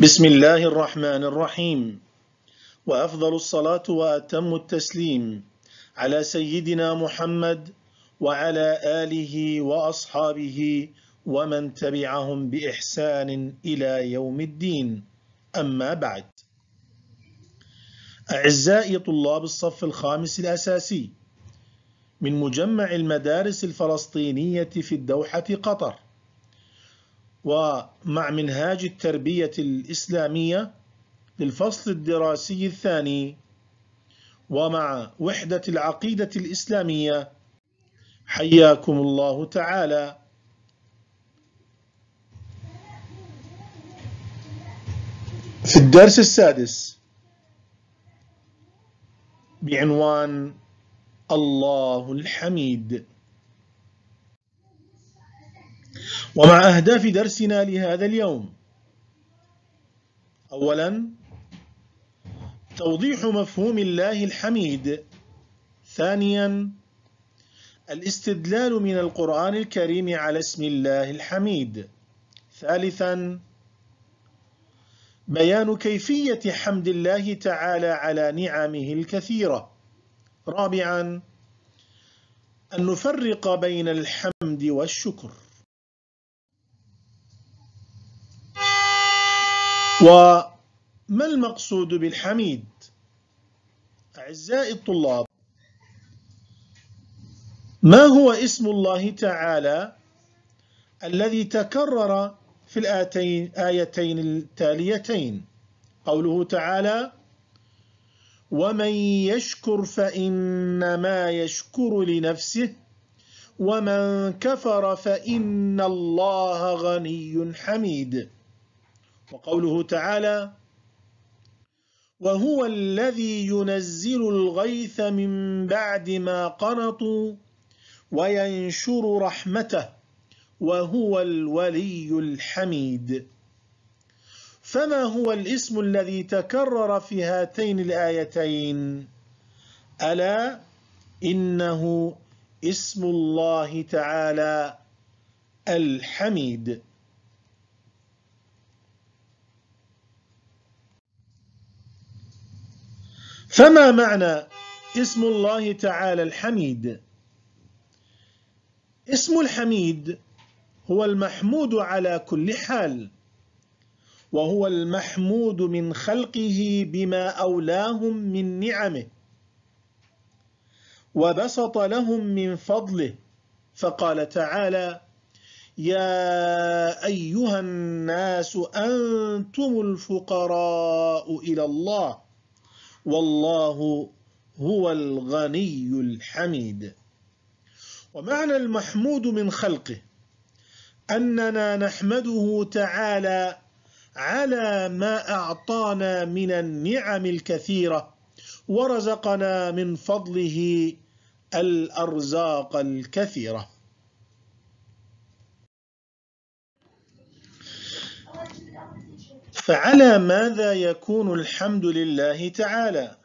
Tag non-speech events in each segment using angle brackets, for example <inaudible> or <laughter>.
بسم الله الرحمن الرحيم وأفضل الصلاة وأتم التسليم على سيدنا محمد وعلى آله وأصحابه ومن تبعهم بإحسان إلى يوم الدين أما بعد أعزائي طلاب الصف الخامس الأساسي من مجمع المدارس الفلسطينية في الدوحة قطر ومع منهاج التربية الإسلامية للفصل الدراسي الثاني ومع وحدة العقيدة الإسلامية حياكم الله تعالى في الدرس السادس بعنوان الله الحميد ومع أهداف درسنا لهذا اليوم أولا توضيح مفهوم الله الحميد ثانيا الاستدلال من القرآن الكريم على اسم الله الحميد ثالثا بيان كيفية حمد الله تعالى على نعمه الكثيرة رابعا أن نفرق بين الحمد والشكر وما المقصود بالحميد أعزائي الطلاب ما هو اسم الله تعالى الذي تكرر في الآتين آيتين التاليتين قوله تعالى ومن يشكر فإنما يشكر لنفسه ومن كفر فإن الله غني حميد وقوله تعالى وهو الذي ينزل الغيث من بعد ما قنطوا وينشر رحمته وهو الولي الحميد فما هو الاسم الذي تكرر في هاتين الآيتين ألا إنه اسم الله تعالى الحميد فما معنى اسم الله تعالى الحميد اسم الحميد هو المحمود على كل حال وهو المحمود من خلقه بما أولاهم من نعمه وبسط لهم من فضله فقال تعالى يا أيها الناس أنتم الفقراء إلى الله والله هو الغني الحميد ومعنى المحمود من خلقه أننا نحمده تعالى على ما أعطانا من النعم الكثيرة ورزقنا من فضله الأرزاق الكثيرة فعلى ماذا يكون الحمد لله تعالى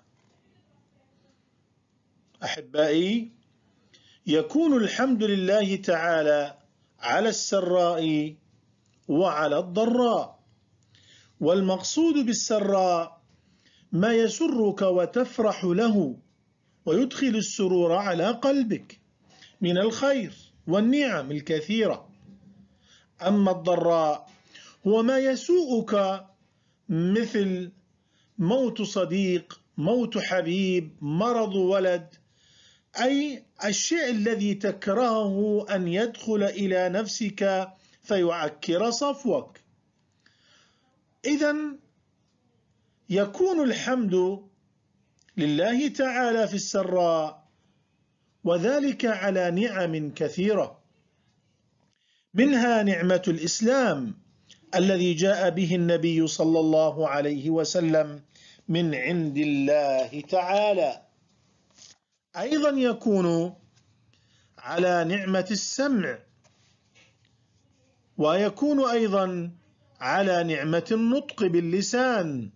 أحبائي يكون الحمد لله تعالى على السراء وعلى الضراء والمقصود بالسراء ما يسرك وتفرح له ويدخل السرور على قلبك من الخير والنعم الكثيرة أما الضراء وما يسوءك مثل موت صديق موت حبيب مرض ولد أي الشيء الذي تكرهه أن يدخل إلى نفسك فيعكر صفوك إذا يكون الحمد لله تعالى في السراء وذلك على نعم كثيرة منها نعمة الإسلام الذي جاء به النبي صلى الله عليه وسلم من عند الله تعالى أيضا يكون على نعمة السمع ويكون أيضا على نعمة النطق باللسان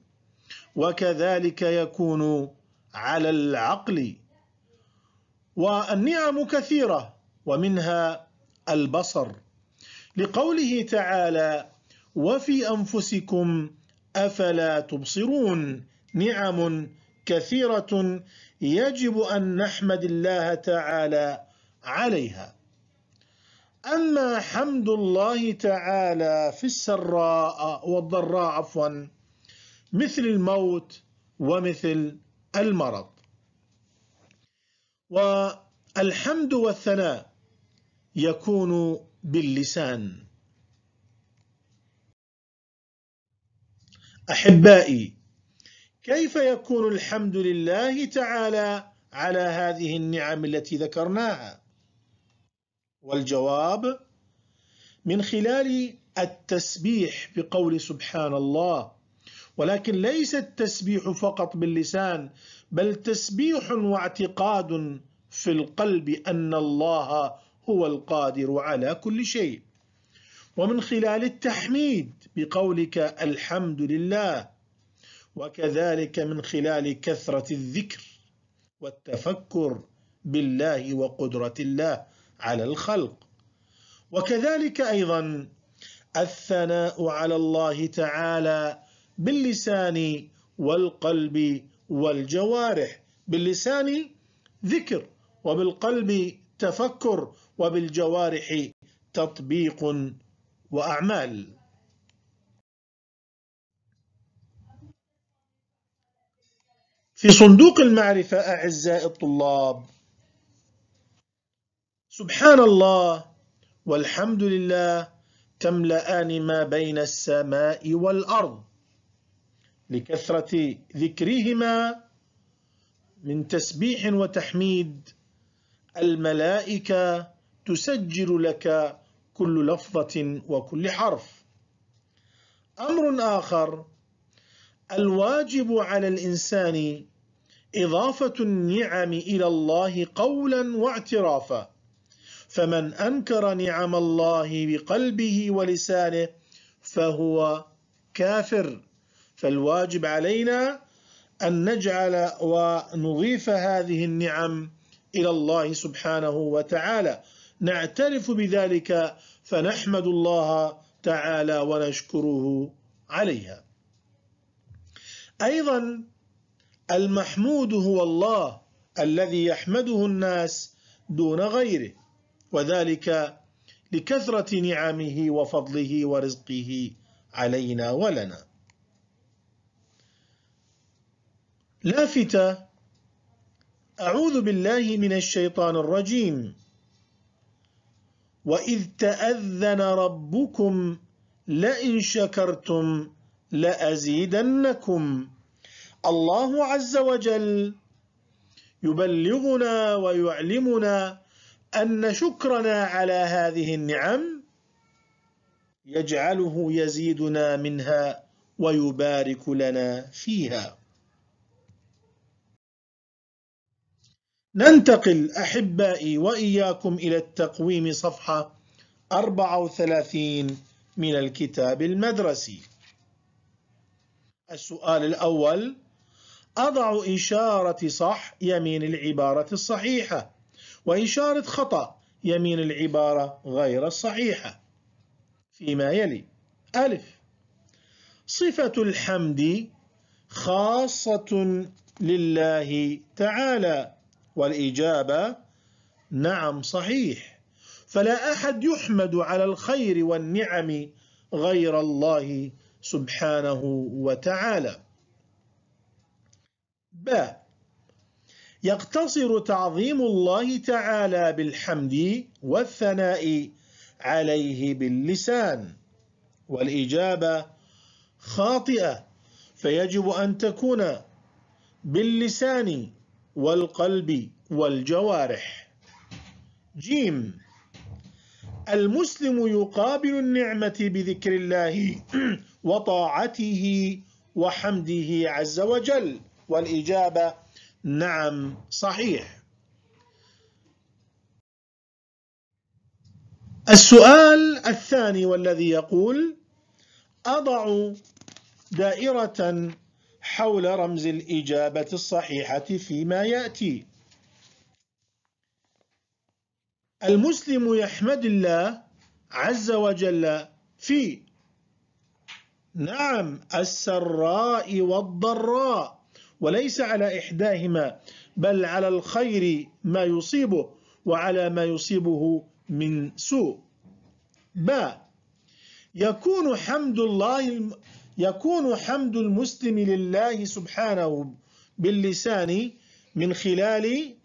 وكذلك يكون على العقل والنعم كثيرة ومنها البصر لقوله تعالى وفي أنفسكم أفلا تبصرون نعم كثيرة يجب أن نحمد الله تعالى عليها أما حمد الله تعالى في السراء والضراء عفوا مثل الموت ومثل المرض والحمد والثناء يكون باللسان أحبائي كيف يكون الحمد لله تعالى على هذه النعم التي ذكرناها والجواب من خلال التسبيح بقول سبحان الله ولكن ليس التسبيح فقط باللسان بل تسبيح واعتقاد في القلب أن الله هو القادر على كل شيء ومن خلال التحميد بقولك الحمد لله وكذلك من خلال كثرة الذكر والتفكر بالله وقدرة الله على الخلق وكذلك أيضا الثناء على الله تعالى باللسان والقلب والجوارح باللسان ذكر وبالقلب تفكر وبالجوارح تطبيق وأعمال في صندوق المعرفة أعزائي الطلاب سبحان الله والحمد لله تملأان ما بين السماء والأرض لكثرة ذكرهما من تسبيح وتحميد الملائكة تسجل لك كل لفظة وكل حرف أمر آخر الواجب على الإنسان إضافة النعم إلى الله قولا واعترافا فمن أنكر نعم الله بقلبه ولسانه فهو كافر فالواجب علينا أن نجعل ونضيف هذه النعم إلى الله سبحانه وتعالى نعترف بذلك فنحمد الله تعالى ونشكره عليها أيضا المحمود هو الله الذي يحمده الناس دون غيره وذلك لكثرة نعمه وفضله ورزقه علينا ولنا لافتة أعوذ بالله من الشيطان الرجيم وإذ تأذن ربكم لئن شكرتم لأزيدنكم الله عز وجل يبلغنا ويعلمنا أن شكرنا على هذه النعم يجعله يزيدنا منها ويبارك لنا فيها ننتقل أحبائي وإياكم إلى التقويم صفحة 34 من الكتاب المدرسي السؤال الأول أضع إشارة صح يمين العبارة الصحيحة وإشارة خطأ يمين العبارة غير الصحيحة فيما يلي ألف صفة الحمد خاصة لله تعالى والإجابة نعم صحيح فلا أحد يحمد على الخير والنعم غير الله سبحانه وتعالى ب يقتصر تعظيم الله تعالى بالحمد والثناء عليه باللسان والإجابة خاطئة فيجب أن تكون باللسان والقلب والجوارح جيم المسلم يقابل النعمة بذكر الله <clears throat> وطاعته وحمده عز وجل والإجابة نعم صحيح السؤال الثاني والذي يقول أضع دائرة حول رمز الإجابة الصحيحة فيما يأتي المسلم يحمد الله عز وجل في نعم السراء والضراء وليس على إحداهما بل على الخير ما يصيبه وعلى ما يصيبه من سوء ب يكون حمد الله يكون حمد المسلم لله سبحانه باللسان من خلال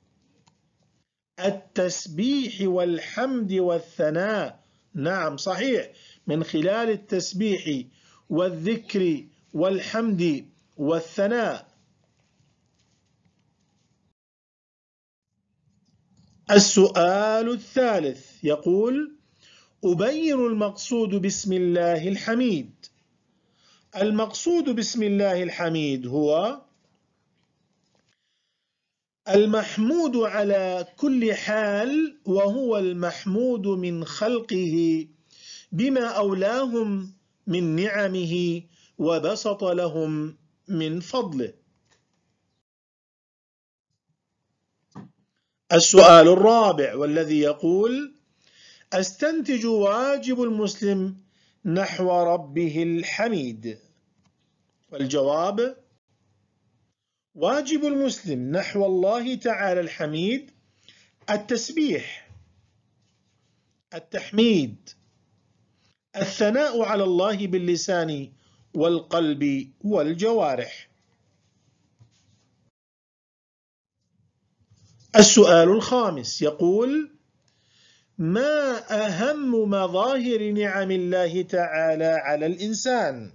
التسبيح والحمد والثناء نعم صحيح من خلال التسبيح والذكر والحمد والثناء السؤال الثالث يقول أبين المقصود بسم الله الحميد المقصود بسم الله الحميد هو المحمود على كل حال وهو المحمود من خلقه بما أولاهم من نعمه وبسط لهم من فضله السؤال الرابع والذي يقول استنتج واجب المسلم نحو ربه الحميد والجواب واجب المسلم نحو الله تعالى الحميد التسبيح التحميد الثناء على الله باللسان والقلب والجوارح السؤال الخامس يقول ما أهم مظاهر نعم الله تعالى على الإنسان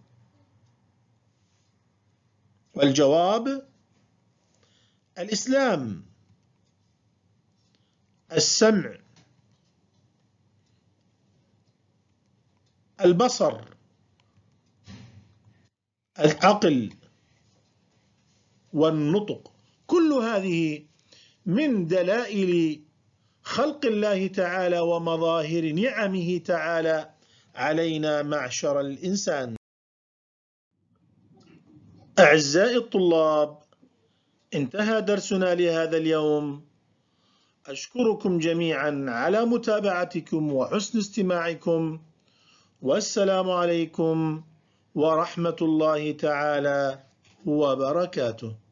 والجواب الإسلام السمع البصر العقل والنطق كل هذه من دلائل خلق الله تعالى ومظاهر نعمه تعالى علينا معشر الإنسان أعزائي الطلاب انتهى درسنا لهذا اليوم أشكركم جميعا على متابعتكم وحسن استماعكم والسلام عليكم ورحمة الله تعالى وبركاته